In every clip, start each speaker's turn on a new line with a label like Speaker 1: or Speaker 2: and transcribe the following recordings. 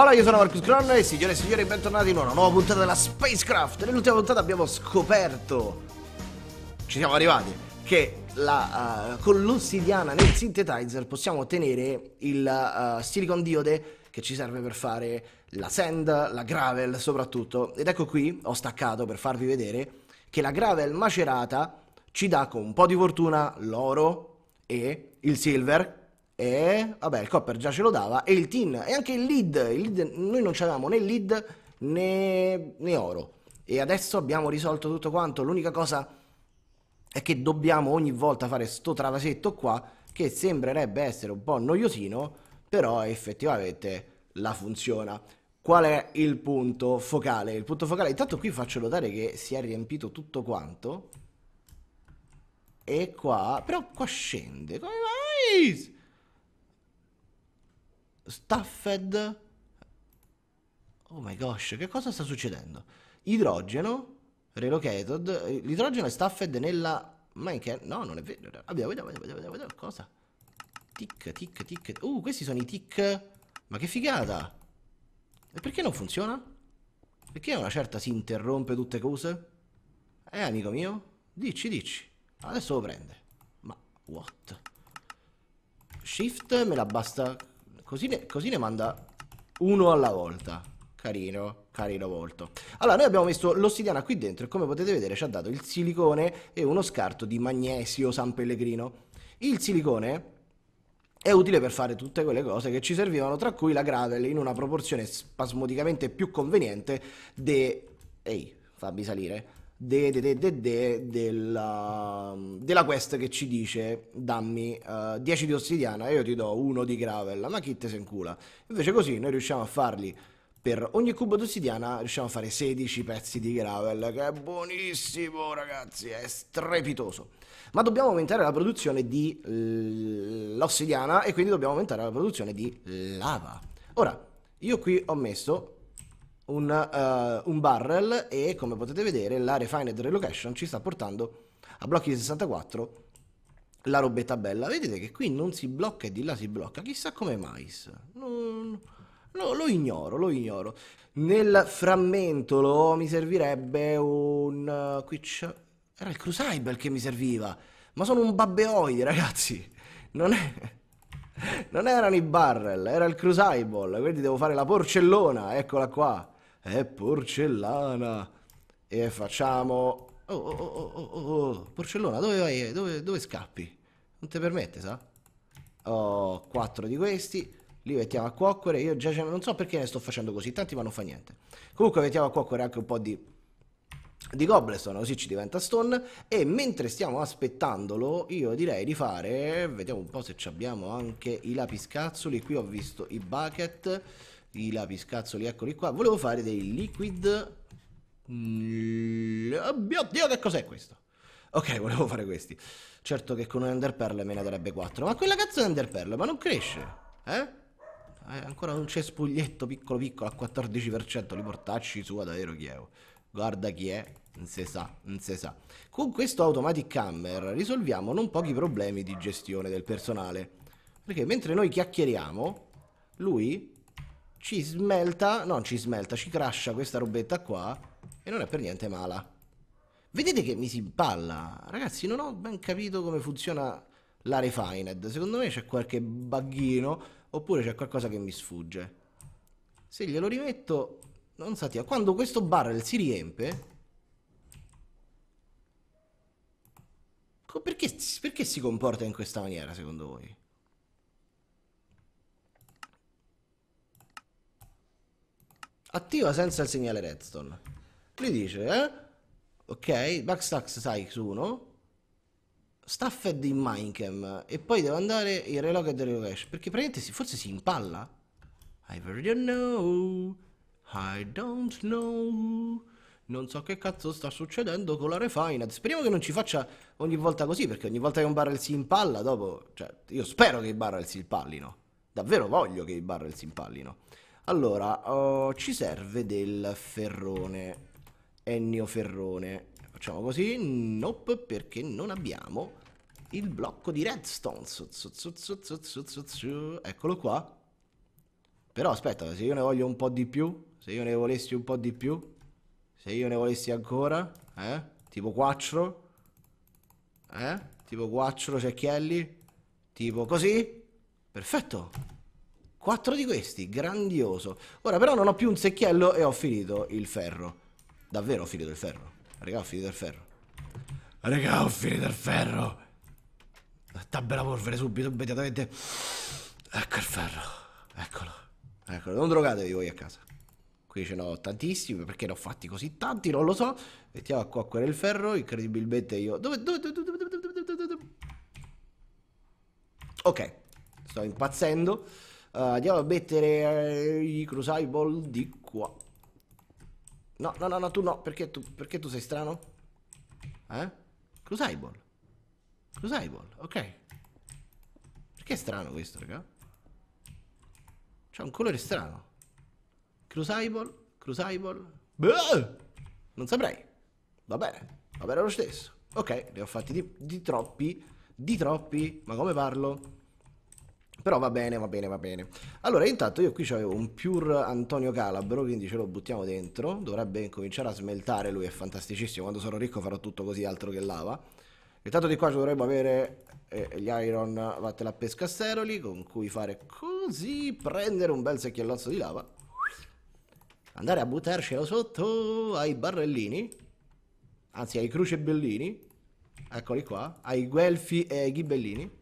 Speaker 1: Allora io sono Marcus Cron e signore e signori bentornati in una nuova puntata della Spacecraft Nell'ultima puntata abbiamo scoperto, ci siamo arrivati, che la, uh, con l'ossidiana nel synthetizer possiamo ottenere il uh, silicon diode che ci serve per fare la sand, la gravel soprattutto Ed ecco qui, ho staccato per farvi vedere, che la gravel macerata ci dà con un po' di fortuna l'oro e il silver e vabbè il Copper già ce lo dava e il Tin e anche il lead, il lead noi non avevamo né lead né, né oro e adesso abbiamo risolto tutto quanto l'unica cosa è che dobbiamo ogni volta fare sto travasetto qua che sembrerebbe essere un po' noiosino però effettivamente la funziona qual è il punto focale il punto focale intanto qui faccio notare che si è riempito tutto quanto e qua però qua scende come mai? Staffed. Oh my gosh, che cosa sta succedendo? Idrogeno, relocated. L'idrogeno è staffed nella... Minecraft No, non è vero. Abbiamo, vediamo, vediamo, vediamo, vediamo. Cosa? Tic, tic, tic. Uh, questi sono i tic. Ma che figata. E perché non funziona? Perché una certa si interrompe tutte cose? Eh, amico mio? Dici, dici. Adesso lo prende. Ma, what? Shift me la basta Così ne, così ne manda uno alla volta. Carino, carino molto. Allora, noi abbiamo messo l'ossidiana qui dentro e come potete vedere ci ha dato il silicone e uno scarto di magnesio San Pellegrino. Il silicone è utile per fare tutte quelle cose che ci servivano, tra cui la gravel in una proporzione spasmodicamente più conveniente de... Ehi, fammi salire de, de, de, della, um, della, quest che ci dice dammi uh, 10 di ossidiana e io ti do uno di gravel, ma chi te se incula? Invece così noi riusciamo a farli per ogni cubo d'ossidiana riusciamo a fare 16 pezzi di gravel, che è buonissimo ragazzi, è strepitoso. Ma dobbiamo aumentare la produzione di l'ossidiana e quindi dobbiamo aumentare la produzione di lava. Ora, io qui ho messo un, uh, un barrel e come potete vedere la Refined Relocation ci sta portando a blocchi di 64 la robetta bella. Vedete che qui non si blocca e di là si blocca, chissà come mai. Non... No, lo ignoro, lo ignoro. Nel frammentolo mi servirebbe un... Uh, qui c'è... Era il Crucible che mi serviva. Ma sono un babbeoide, ragazzi. Non è... Non erano i barrel, era il Crucible, quindi devo fare la porcellona, eccola qua è porcellana. E facciamo... Oh, oh, oh, oh, oh, porcellona, dove vai? Dove, dove scappi? Non ti permette, sa? Ho quattro di questi li mettiamo a cuocere. Io già non so perché ne sto facendo così tanti, ma non fa niente. Comunque mettiamo a cuocere anche un po' di, di cobblestone, così ci diventa stone. E mentre stiamo aspettandolo, io direi di fare. Vediamo un po' se abbiamo anche i lapiscazzoli. Qui ho visto i bucket i lapiscazzoli, eccoli qua. Volevo fare dei liquid... Mm, oh mio Dio, che cos'è questo? Ok, volevo fare questi. Certo che con un enderpearl me ne darebbe 4. Ma quella cazzo di enderpearl, ma non cresce? Eh? Eh, ancora un cespuglietto piccolo piccolo a 14% li portacci su ad Aerochievo. Oh? Guarda chi è, non si sa, non si sa. Con questo automatic hammer risolviamo non pochi problemi di gestione del personale. Perché mentre noi chiacchieriamo, lui ci smelta, non ci smelta, ci crasha questa robetta qua e non è per niente mala. Vedete che mi si impalla? Ragazzi, non ho ben capito come funziona la refined. Secondo me c'è qualche bugghino oppure c'è qualcosa che mi sfugge. Se glielo rimetto, non sa tia. Quando questo barrel si riempie... Perché, perché si comporta in questa maniera, secondo voi? Attiva senza il segnale redstone. Lui dice, eh? Ok, backstack sai su 1. Staffed in minecam. E poi devo andare in relocate e relocash. Perché praticamente si, forse si impalla. I really don't know. I don't know. Non so che cazzo sta succedendo con la refined. Speriamo che non ci faccia ogni volta così, perché ogni volta che un barrel si impalla, dopo... Cioè, io spero che i barrel si impallino. Davvero voglio che i barrel si impallino. Allora, oh, ci serve del ferrone. Ennio Ferrone. Facciamo così. Nope, perché non abbiamo il blocco di redstone. Eccolo qua. Però aspetta, se io ne voglio un po' di più, se io ne volessi un po' di più, se io ne volessi ancora, eh? Tipo 4? Eh? Tipo 4 cecchielli? Tipo così? Perfetto! Quattro di questi, grandioso. Ora però non ho più un secchiello e ho finito il ferro. Davvero ho finito il ferro. Regà, ho finito il ferro. Regà, ho finito il ferro. Tabbe la polvere subito, immediatamente. Ecco il ferro. Eccolo. Eccolo. Non drogatevi voi a casa. Qui ce n'ho tantissimi, perché ne ho fatti così tanti, non lo so. Mettiamo qua quello il ferro, incredibilmente io... Dove, dove, dove, dove, dove, dove, dove, dove. Ok, sto impazzendo. Uh, andiamo a mettere eh, i crucible di qua. No, no, no, no, tu no, perché tu, perché tu sei strano? Eh? Crucible. Crucible, ok. Perché è strano questo, raga? c'è un colore strano. Crucible, Crucible. Beh, non saprei. Va bene, va bene lo stesso. Ok, ne ho fatti di, di troppi, di troppi. Ma come parlo? Però va bene, va bene, va bene. Allora, intanto io qui c'avevo un pure Antonio Calabro, quindi ce lo buttiamo dentro. Dovrebbe cominciare a smeltare, lui è fantasticissimo. Quando sarò ricco farò tutto così, altro che lava. Intanto di qua dovremmo avere eh, gli Iron Vattela Pescasseroli, con cui fare così, prendere un bel secchiellozzo di lava. Andare a buttarcelo sotto ai barrellini, anzi ai crucebellini. Eccoli qua, ai guelfi e ai ghibellini.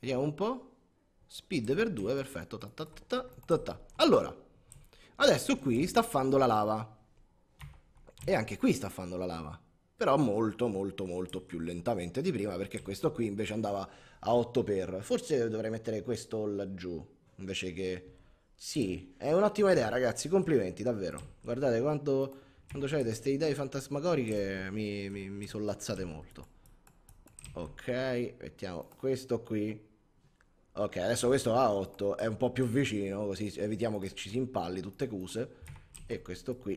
Speaker 1: Vediamo un po'. Speed per 2, perfetto. Ta ta ta ta, ta. allora, adesso qui sta fando la lava. E anche qui sta fando la lava. Però molto, molto, molto più lentamente di prima, perché questo qui invece andava a 8 per. Forse dovrei mettere questo laggiù, invece che... Sì, è un'ottima idea, ragazzi. Complimenti, davvero. Guardate quando, quando avete queste idee fantasmagoriche mi, mi, mi sollazzate molto. Ok, mettiamo questo qui. Ok, adesso questo va a 8, è un po' più vicino, così evitiamo che ci si impalli tutte cuse. E questo qui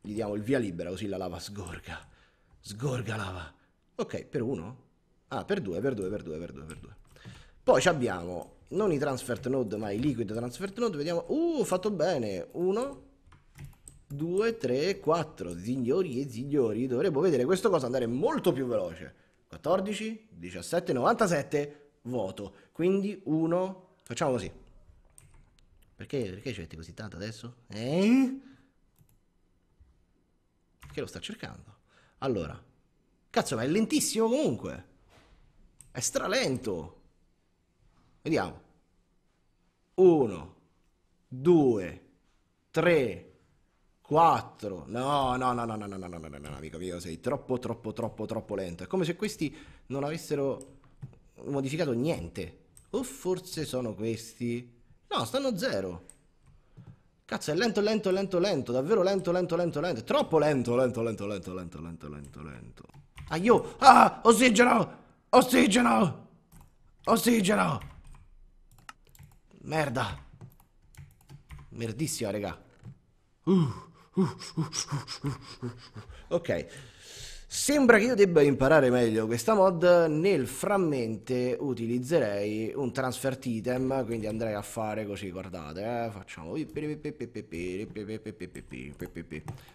Speaker 1: gli diamo il via libera, così la lava sgorga. Sgorga lava. Ok, per uno? Ah, per due, per due, per due, per due, per 2. Poi abbiamo non i transfert node, ma i liquid transfert node. Vediamo. Uh, fatto bene. Uno, due, tre, quattro. Signori e signori, dovremmo vedere questo cosa andare molto più veloce. 14 17 97 voto. Quindi 1, facciamo così. Perché, perché ci metti così tanto adesso? Eh? Perché lo sta cercando. Allora, cazzo ma è lentissimo comunque. È stralento. Vediamo. 1, 2, 3, 4. No, no, no, no, no, no, no, no, no, no, amico mio, sei troppo, troppo, troppo, troppo lento. È come se questi non avessero modificato niente. O forse sono questi? No, stanno zero. Cazzo, è lento, lento, lento, lento. Davvero lento, lento, lento, lento. Troppo lento, lento, lento, lento, lento, lento, lento, lento. Aio! Ah! Ossigeno! Ossigeno! Ossigeno! Merda. Merdissima, raga. Uh, uh, uh, ok. Sembra che io debba imparare meglio questa mod, nel frammente utilizzerei un transfert item, quindi andrei a fare così, guardate, eh, facciamo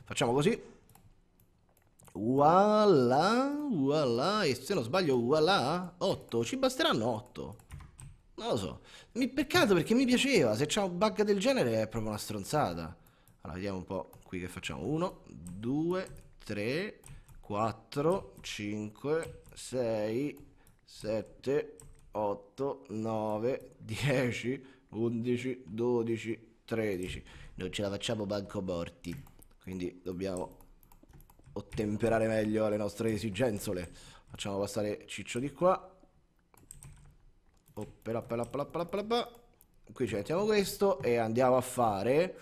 Speaker 1: facciamo così, voilà, voilà, e se non sbaglio voilà, 8, ci basteranno 8, non lo so, mi, peccato perché mi piaceva, se c'è un bug del genere è proprio una stronzata, allora vediamo un po' qui che facciamo, 1, 2, 3, 4, 5, 6, 7, 8, 9, 10, 11, 12, 13. Non ce la facciamo banco morti, quindi dobbiamo ottemperare meglio alle nostre esigenze. Facciamo passare Ciccio di qua. Oppela, pela, pela, pela, pela. Qui ci mettiamo questo e andiamo a fare...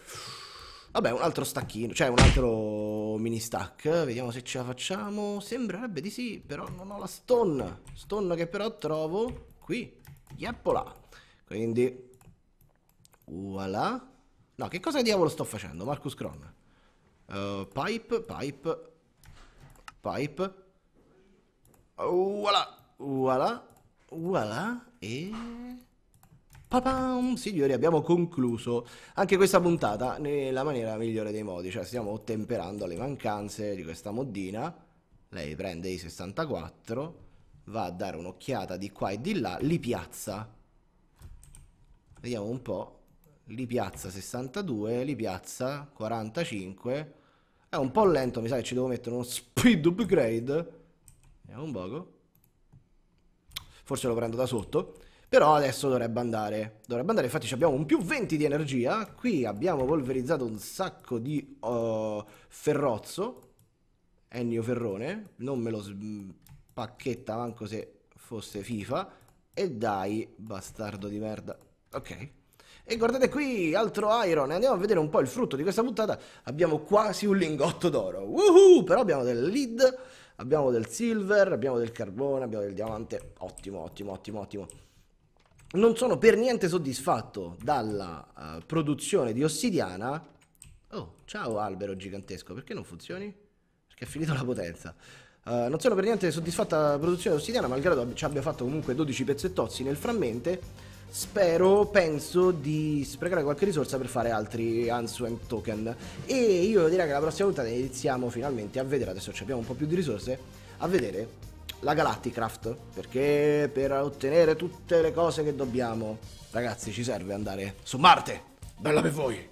Speaker 1: Vabbè, un altro stacchino, cioè un altro mini stack. Vediamo se ce la facciamo. Sembrerebbe di sì, però non ho la stone. Stone che però trovo qui. Ieppola. Quindi... Voilà. No, che cosa diavolo sto facendo? Marcus Cron. Uh, eh, pipe, pipe, pipe. Voilà, voilà, voilà. E... Papam, signori, abbiamo concluso anche questa puntata nella maniera migliore dei modi, cioè stiamo ottemperando le mancanze di questa moddina. Lei prende i 64, va a dare un'occhiata di qua e di là, li piazza. Vediamo un po', li piazza 62, li piazza 45. È un po' lento, mi sa che ci devo mettere uno speed upgrade. Vediamo un poco. Forse lo prendo da sotto. Però adesso dovrebbe andare. Dovrebbe andare, infatti abbiamo un più 20 di energia. Qui abbiamo polverizzato un sacco di uh, ferrozzo. Ennio Ferrone. Non me lo spacchetta mm, manco se fosse FIFA. E dai, bastardo di merda. Ok. E guardate qui, altro iron. Andiamo a vedere un po' il frutto di questa puntata. Abbiamo quasi un lingotto d'oro. Woohoo! Però abbiamo del lead, abbiamo del silver, abbiamo del carbone, abbiamo del diamante. Ottimo, ottimo, ottimo, ottimo non sono per niente soddisfatto dalla uh, produzione di Ossidiana. Oh, ciao albero gigantesco, perché non funzioni? Perché è finita la potenza. Uh, non sono per niente soddisfatta dalla produzione di Ossidiana, malgrado ci abbia fatto comunque 12 pezzettozzi nel frammente. Spero, penso di sprecare qualche risorsa per fare altri Unswamp token. E io direi che la prossima volta iniziamo finalmente a vedere, adesso abbiamo un po' più di risorse, a vedere la Galacticraft, perché per ottenere tutte le cose che dobbiamo, ragazzi, ci serve andare su Marte. Bella per voi!